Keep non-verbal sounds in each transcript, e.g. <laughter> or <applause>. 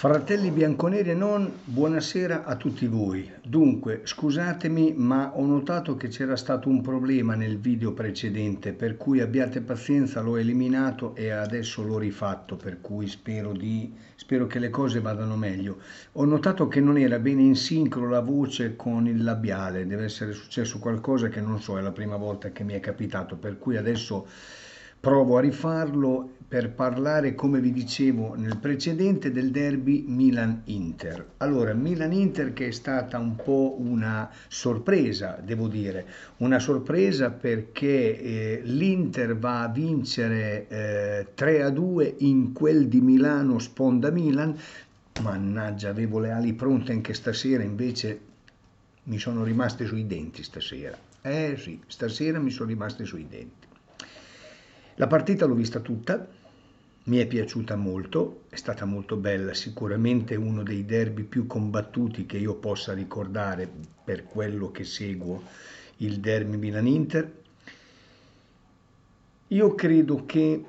Fratelli bianconeri e non, buonasera a tutti voi. Dunque, scusatemi, ma ho notato che c'era stato un problema nel video precedente, per cui abbiate pazienza, l'ho eliminato e adesso l'ho rifatto, per cui spero, di, spero che le cose vadano meglio. Ho notato che non era bene in sincro la voce con il labiale, deve essere successo qualcosa che non so, è la prima volta che mi è capitato, per cui adesso provo a rifarlo per parlare, come vi dicevo nel precedente, del derby Milan-Inter. Allora, Milan-Inter che è stata un po' una sorpresa, devo dire, una sorpresa perché eh, l'Inter va a vincere eh, 3-2 in quel di Milano, sponda Milan. Mannaggia, avevo le ali pronte anche stasera, invece mi sono rimaste sui denti stasera. Eh sì, stasera mi sono rimaste sui denti. La partita l'ho vista tutta, mi è piaciuta molto, è stata molto bella, sicuramente uno dei derby più combattuti che io possa ricordare per quello che seguo il derby Milan-Inter. Io credo che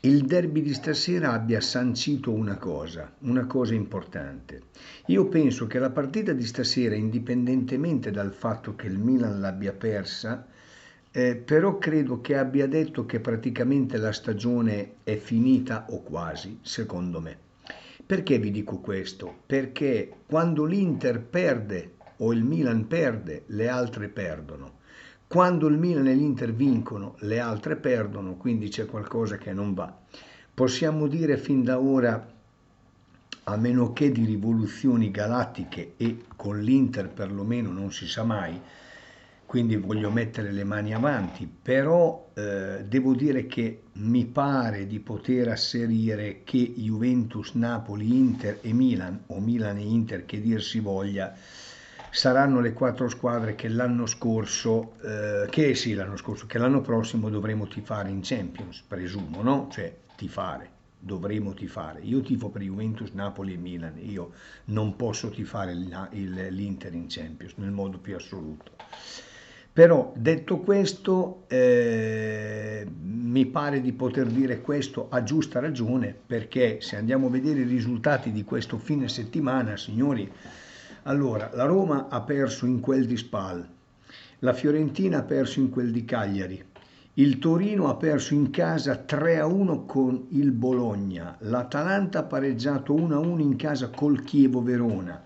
il derby di stasera abbia sancito una cosa, una cosa importante. Io penso che la partita di stasera, indipendentemente dal fatto che il Milan l'abbia persa, eh, però credo che abbia detto che praticamente la stagione è finita o quasi, secondo me. Perché vi dico questo? Perché quando l'Inter perde o il Milan perde, le altre perdono. Quando il Milan e l'Inter vincono, le altre perdono, quindi c'è qualcosa che non va. Possiamo dire fin da ora, a meno che di rivoluzioni galattiche e con l'Inter perlomeno non si sa mai, quindi voglio mettere le mani avanti, però eh, devo dire che mi pare di poter asserire che Juventus, Napoli, Inter e Milan, o Milan e Inter che dir si voglia, saranno le quattro squadre che l'anno scorso, eh, che sì l'anno scorso, che l'anno prossimo dovremo tifare in Champions, presumo, no? Cioè tifare, dovremo tifare. Io tifo per Juventus, Napoli e Milan, io non posso tifare l'Inter in Champions nel modo più assoluto però detto questo, eh, mi pare di poter dire questo a giusta ragione, perché se andiamo a vedere i risultati di questo fine settimana, signori, allora la Roma ha perso in quel di Spal, la Fiorentina ha perso in quel di Cagliari, il Torino ha perso in casa 3-1 con il Bologna, l'Atalanta ha pareggiato 1-1 in casa col Chievo Verona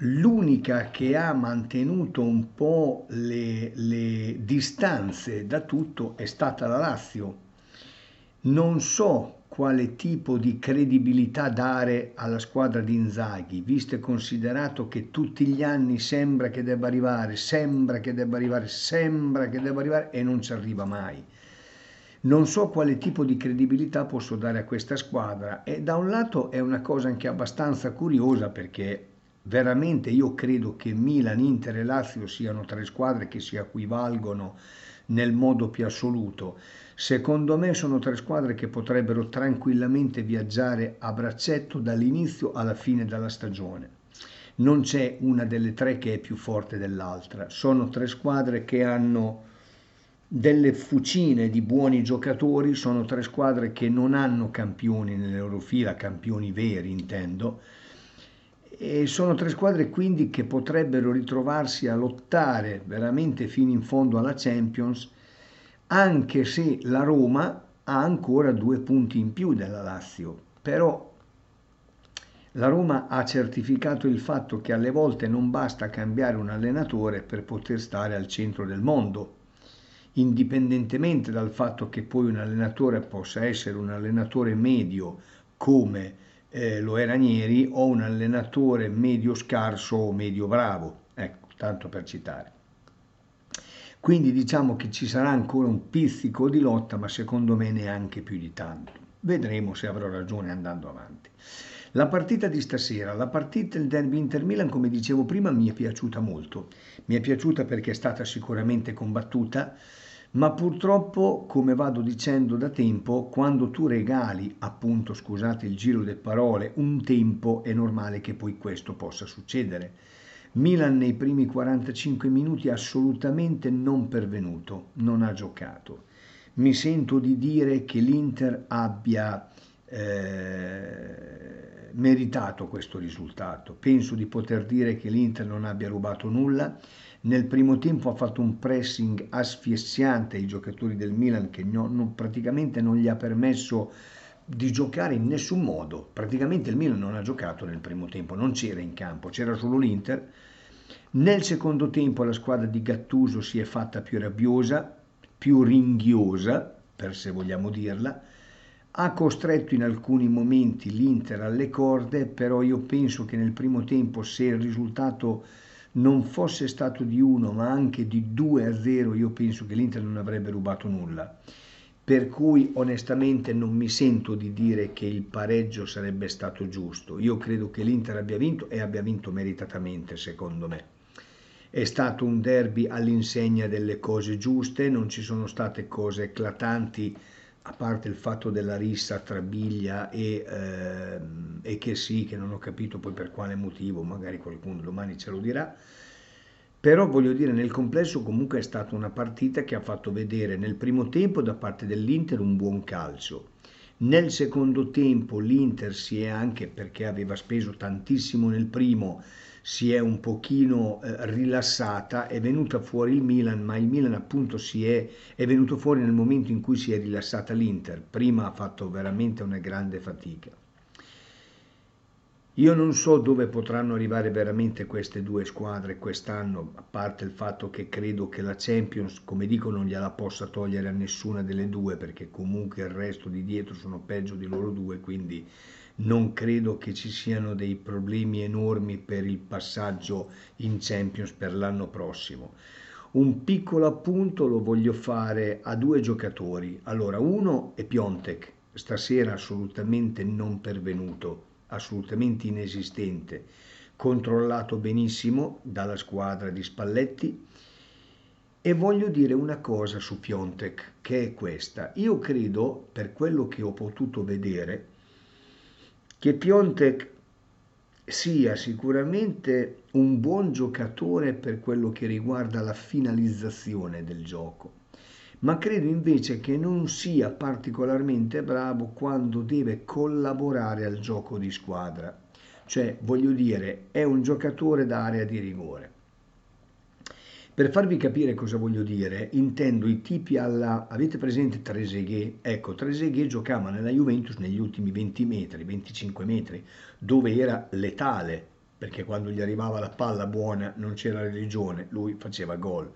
l'unica che ha mantenuto un po' le, le distanze da tutto è stata la Lazio. Non so quale tipo di credibilità dare alla squadra di Inzaghi, visto e considerato che tutti gli anni sembra che debba arrivare, sembra che debba arrivare, sembra che debba arrivare e non ci arriva mai. Non so quale tipo di credibilità posso dare a questa squadra e da un lato è una cosa anche abbastanza curiosa perché veramente io credo che Milan, Inter e Lazio siano tre squadre che si equivalgono nel modo più assoluto. Secondo me sono tre squadre che potrebbero tranquillamente viaggiare a braccetto dall'inizio alla fine della stagione. Non c'è una delle tre che è più forte dell'altra. Sono tre squadre che hanno delle fucine di buoni giocatori, sono tre squadre che non hanno campioni nelle loro fila, campioni veri intendo, e sono tre squadre quindi che potrebbero ritrovarsi a lottare veramente fino in fondo alla Champions, anche se la Roma ha ancora due punti in più della Lazio. Però la Roma ha certificato il fatto che alle volte non basta cambiare un allenatore per poter stare al centro del mondo, indipendentemente dal fatto che poi un allenatore possa essere un allenatore medio come eh, lo è Ranieri o un allenatore medio scarso o medio bravo, ecco, tanto per citare. Quindi diciamo che ci sarà ancora un pizzico di lotta, ma secondo me neanche più di tanto. Vedremo se avrò ragione andando avanti. La partita di stasera, la partita del derby Inter Milan, come dicevo prima, mi è piaciuta molto. Mi è piaciuta perché è stata sicuramente combattuta, ma purtroppo, come vado dicendo da tempo, quando tu regali, appunto, scusate il giro delle parole, un tempo è normale che poi questo possa succedere. Milan nei primi 45 minuti assolutamente non pervenuto, non ha giocato. Mi sento di dire che l'Inter abbia eh, meritato questo risultato. Penso di poter dire che l'Inter non abbia rubato nulla. Nel primo tempo ha fatto un pressing asfissiante ai giocatori del Milan che no, non, praticamente non gli ha permesso di giocare in nessun modo. Praticamente il Milan non ha giocato nel primo tempo, non c'era in campo, c'era solo l'Inter. Nel secondo tempo la squadra di Gattuso si è fatta più rabbiosa, più ringhiosa, per se vogliamo dirla, ha costretto in alcuni momenti l'Inter alle corde, però io penso che nel primo tempo se il risultato non fosse stato di 1 ma anche di 2 a 0 io penso che l'Inter non avrebbe rubato nulla per cui onestamente non mi sento di dire che il pareggio sarebbe stato giusto io credo che l'Inter abbia vinto e abbia vinto meritatamente secondo me è stato un derby all'insegna delle cose giuste non ci sono state cose eclatanti a parte il fatto della rissa tra Biglia e, eh, e che sì, che non ho capito poi per quale motivo, magari qualcuno domani ce lo dirà, però voglio dire nel complesso comunque è stata una partita che ha fatto vedere nel primo tempo da parte dell'Inter un buon calcio. Nel secondo tempo l'Inter si è anche, perché aveva speso tantissimo nel primo, si è un pochino eh, rilassata, è venuta fuori il Milan, ma il Milan appunto si è, è venuto fuori nel momento in cui si è rilassata l'Inter, prima ha fatto veramente una grande fatica. Io non so dove potranno arrivare veramente queste due squadre quest'anno, a parte il fatto che credo che la Champions, come dico, non gliela possa togliere a nessuna delle due, perché comunque il resto di dietro sono peggio di loro due, quindi non credo che ci siano dei problemi enormi per il passaggio in Champions per l'anno prossimo. Un piccolo appunto lo voglio fare a due giocatori. Allora, uno è Piontek, stasera assolutamente non pervenuto, assolutamente inesistente, controllato benissimo dalla squadra di Spalletti. E voglio dire una cosa su Piontek, che è questa. Io credo, per quello che ho potuto vedere, che Piontek sia sicuramente un buon giocatore per quello che riguarda la finalizzazione del gioco, ma credo invece che non sia particolarmente bravo quando deve collaborare al gioco di squadra. Cioè, voglio dire, è un giocatore d'area di rigore. Per farvi capire cosa voglio dire, intendo i tipi alla... Avete presente Trezeguet? Ecco, Trezeguet giocava nella Juventus negli ultimi 20 metri, 25 metri, dove era letale, perché quando gli arrivava la palla buona non c'era religione, lui faceva gol.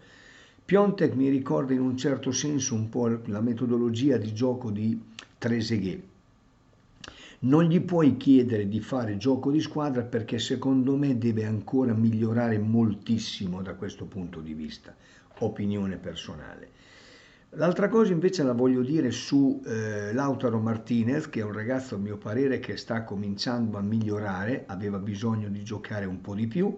Piontek mi ricorda in un certo senso un po' la metodologia di gioco di Trezeguet non gli puoi chiedere di fare gioco di squadra perché secondo me deve ancora migliorare moltissimo da questo punto di vista, opinione personale. L'altra cosa invece la voglio dire su eh, Lautaro Martinez, che è un ragazzo a mio parere che sta cominciando a migliorare, aveva bisogno di giocare un po' di più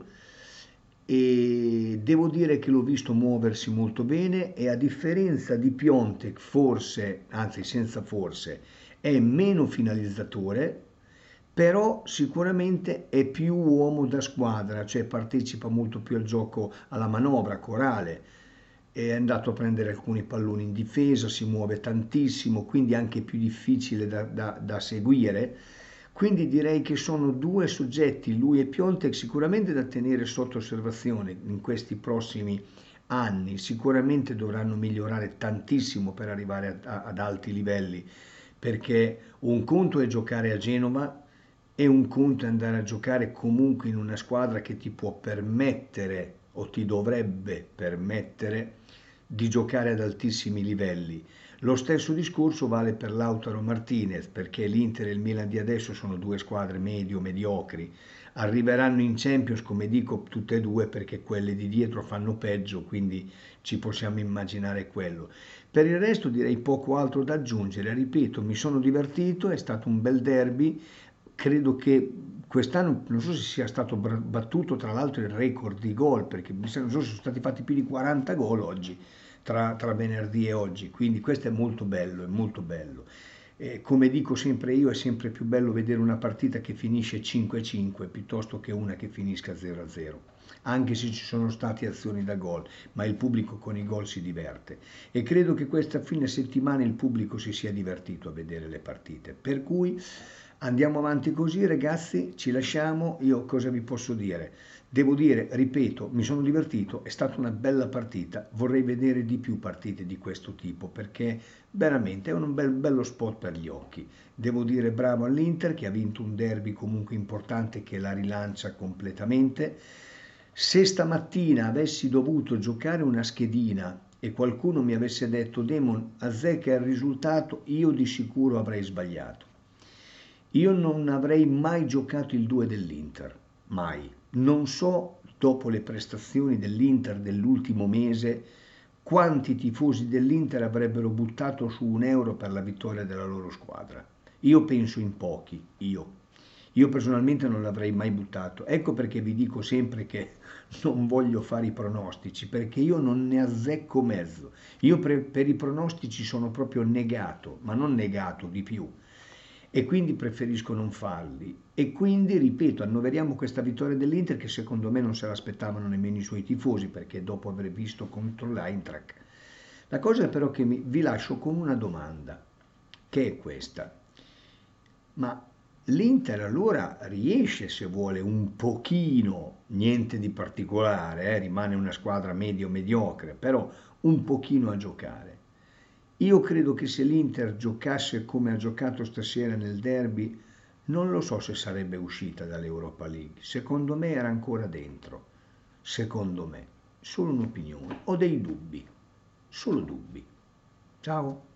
e devo dire che l'ho visto muoversi molto bene e a differenza di Piontek, forse, anzi senza forse, è meno finalizzatore, però sicuramente è più uomo da squadra, cioè partecipa molto più al gioco, alla manovra corale, è andato a prendere alcuni palloni in difesa, si muove tantissimo, quindi anche più difficile da, da, da seguire. Quindi direi che sono due soggetti, lui e Piontek, sicuramente da tenere sotto osservazione in questi prossimi anni, sicuramente dovranno migliorare tantissimo per arrivare a, ad alti livelli perché un conto è giocare a Genova e un conto è andare a giocare comunque in una squadra che ti può permettere o ti dovrebbe permettere di giocare ad altissimi livelli. Lo stesso discorso vale per Lautaro Martinez, perché l'Inter e il Milan di adesso sono due squadre medio-mediocri. Arriveranno in Champions, come dico, tutte e due perché quelle di dietro fanno peggio, quindi ci possiamo immaginare quello. Per il resto direi poco altro da aggiungere, ripeto, mi sono divertito, è stato un bel derby, credo che quest'anno non so se sia stato battuto tra l'altro il record di gol, perché non so se sono stati fatti più di 40 gol oggi, tra, tra venerdì e oggi, quindi questo è molto bello, è molto bello. Eh, come dico sempre io, è sempre più bello vedere una partita che finisce 5-5 piuttosto che una che finisca 0-0 anche se ci sono state azioni da gol, ma il pubblico con i gol si diverte e credo che questa fine settimana il pubblico si sia divertito a vedere le partite. Per cui andiamo avanti così ragazzi, ci lasciamo, io cosa vi posso dire? Devo dire, ripeto, mi sono divertito, è stata una bella partita, vorrei vedere di più partite di questo tipo perché veramente è un bel, bello spot per gli occhi. Devo dire bravo all'Inter che ha vinto un derby comunque importante che la rilancia completamente se stamattina avessi dovuto giocare una schedina e qualcuno mi avesse detto Demon azzecca il risultato, io di sicuro avrei sbagliato. Io non avrei mai giocato il 2 dell'Inter, mai. Non so, dopo le prestazioni dell'Inter dell'ultimo mese, quanti tifosi dell'Inter avrebbero buttato su un euro per la vittoria della loro squadra. Io penso in pochi, io io personalmente non l'avrei mai buttato. Ecco perché vi dico sempre che <laughs> non voglio fare i pronostici, perché io non ne azzecco mezzo. Io per, per i pronostici sono proprio negato, ma non negato di più. E quindi preferisco non farli. E quindi, ripeto, annoveriamo questa vittoria dell'Inter che secondo me non se l'aspettavano nemmeno i suoi tifosi, perché dopo aver visto contro l'Eintracht. La cosa però che mi, vi lascio con una domanda, che è questa. Ma L'Inter allora riesce, se vuole, un pochino, niente di particolare, eh, rimane una squadra medio-mediocre, però un pochino a giocare. Io credo che se l'Inter giocasse come ha giocato stasera nel derby, non lo so se sarebbe uscita dall'Europa League. Secondo me era ancora dentro. Secondo me. Solo un'opinione. Ho dei dubbi. Solo dubbi. Ciao.